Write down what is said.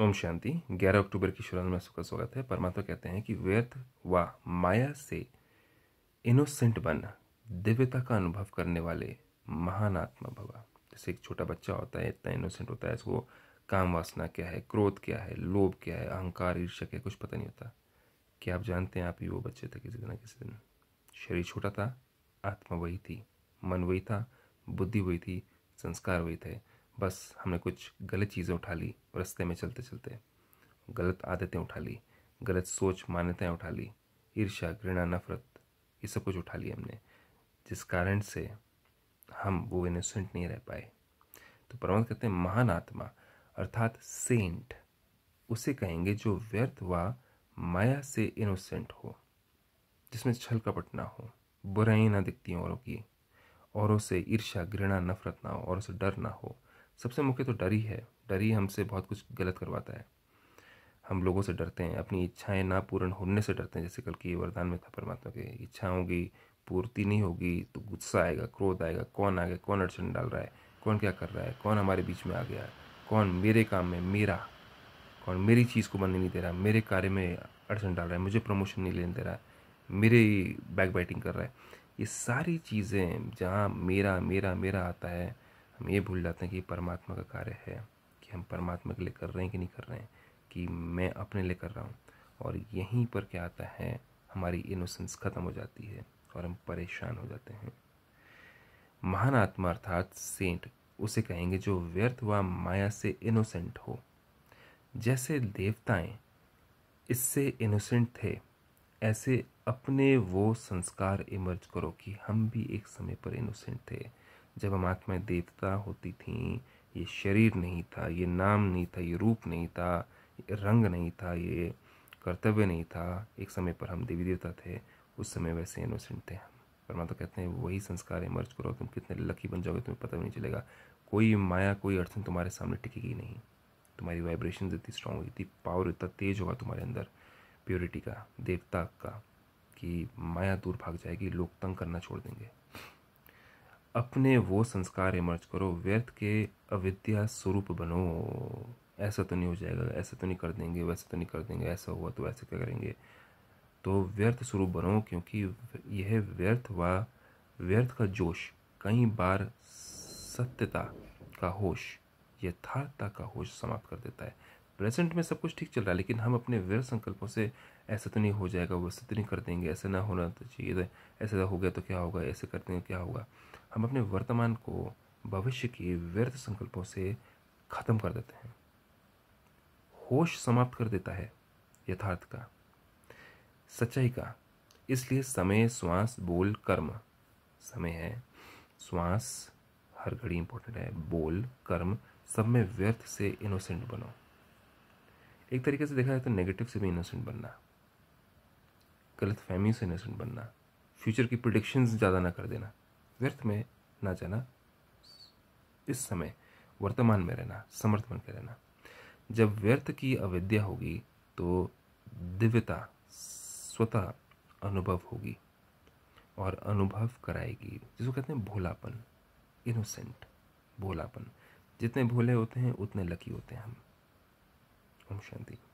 ओम शांति 11 अक्टूबर की शुरुआत में सबका स्वागत है परमात्मा कहते हैं कि व्यर्थ व माया से इनोसेंट बन दिव्यता का अनुभव करने वाले महान आत्मा भवा जैसे एक छोटा बच्चा होता है इतना इनोसेंट होता है इसको काम वासना क्या है क्रोध क्या है लोभ क्या है अहंकार ईर्ष्या क्या है कुछ पता नहीं होता क्या आप जानते हैं आप ही वो बच्चे थे किसी दिन किसी दिन शरीर छोटा था आत्मा वही थी मन वही था बुद्धि वही थी संस्कार वही थे बस हमने कुछ गलत चीज़ें उठा ली रास्ते में चलते चलते गलत आदतें उठा ली गलत सोच मान्यताएं उठा ली ईर्ष्या घृणा नफरत ये सब कुछ उठा लिया हमने जिस कारण से हम वो इनोसेंट नहीं रह पाए तो परमात्मा कहते हैं महान आत्मा अर्थात सेंट उसे कहेंगे जो व्यर्थ व माया से इनोसेंट हो जिसमें छल कपट ना हो बुराई ना दिखती औरों की औरों से ईर्ष्या घृणा नफरत ना हो औरों से डर ना हो सबसे मुख्य तो डर ही है डर ही हमसे बहुत कुछ गलत करवाता है हम लोगों से डरते हैं अपनी इच्छाएं ना पूर्ण होने से डरते हैं जैसे कल की वरदान में था परमात्मा के इच्छा होगी पूर्ति नहीं होगी तो गुस्सा आएगा क्रोध आएगा कौन आ गया कौन अड़चन डाल रहा है कौन क्या कर रहा है कौन हमारे बीच में आ गया कौन मेरे काम में मेरा कौन मेरी चीज़ को बनने नहीं दे रहा मेरे कार्य में अड़चन डाल रहा है मुझे प्रमोशन नहीं लेने दे रहा मेरे बैक बैटिंग कर रहा है ये सारी चीज़ें जहाँ मेरा मेरा मेरा आता है हम ये भूल जाते हैं कि परमात्मा का कार्य है कि हम परमात्मा के लिए कर रहे हैं कि नहीं कर रहे हैं कि मैं अपने लिए कर रहा हूँ और यहीं पर क्या आता है हमारी इनोसेंस ख़त्म हो जाती है और हम परेशान हो जाते हैं महान आत्मा अर्थात सेंट उसे कहेंगे जो व्यर्थ व माया से इनोसेंट हो जैसे देवताएं इससे इनोसेंट थे ऐसे अपने वो संस्कार इमर्ज करो कि हम भी एक समय पर इनोसेंट थे जब हम आत्मा देवता होती थी ये शरीर नहीं था ये नाम नहीं था ये रूप नहीं था ये रंग नहीं था ये कर्तव्य नहीं था एक समय पर हम देवी देवता थे उस समय वैसे इनोसेंट थे हम परमात्मा कहते हैं वही संस्कार है मर्ज करो तुम कितने लकी बन जाओगे तुम्हें पता भी नहीं चलेगा कोई माया कोई अड़चन तुम्हारे सामने टिकेगी नहीं तुम्हारी वाइब्रेशन इतनी स्ट्रांग होगी इतनी पावर इतना तेज होगा तुम्हारे अंदर प्योरिटी का देवता का कि माया दूर भाग जाएगी लोग तंग करना छोड़ देंगे अपने वो संस्कार इमर्ज करो व्यर्थ के अविद्या स्वरूप बनो ऐसा तो नहीं हो जाएगा ऐसा तो नहीं कर देंगे वैसे तो नहीं कर देंगे ऐसा हुआ तो वैसे क्या करेंगे तो व्यर्थ स्वरूप बनो क्योंकि यह व्यर्थ व व्यर्थ का जोश कई बार सत्यता का होश यथार्थता का होश समाप्त कर देता है प्रेजेंट में सब कुछ ठीक चल रहा है लेकिन हम अपने व्यर्थ संकल्पों से ऐसा तो नहीं हो जाएगा वैसे तो नहीं कर देंगे ऐसा ना होना तो चाहिए तो ऐसा तो हो गया तो क्या होगा ऐसे कर देंगे तो क्या होगा हम अपने वर्तमान को भविष्य के व्यर्थ संकल्पों से ख़त्म कर देते हैं होश समाप्त कर देता है यथार्थ का सच्चाई का इसलिए समय श्वास बोल कर्म समय है श्वास हर घड़ी इंपॉर्टेंट है बोल कर्म सब में व्यर्थ से इनोसेंट बनो एक तरीके से देखा जाए तो नेगेटिव से भी इनोसेंट बनना गलत फहमी से इनोसेंट बनना फ्यूचर की प्रिडिक्शंस ज़्यादा ना कर देना व्यर्थ में ना जाना इस समय वर्तमान में रहना समर्थ बन के रहना जब व्यर्थ की अविद्या होगी तो दिव्यता स्वतः अनुभव होगी और अनुभव कराएगी जिसको कहते हैं भोलापन इनोसेंट भोलापन जितने भोले होते हैं उतने लकी होते हैं हम Om Shanti.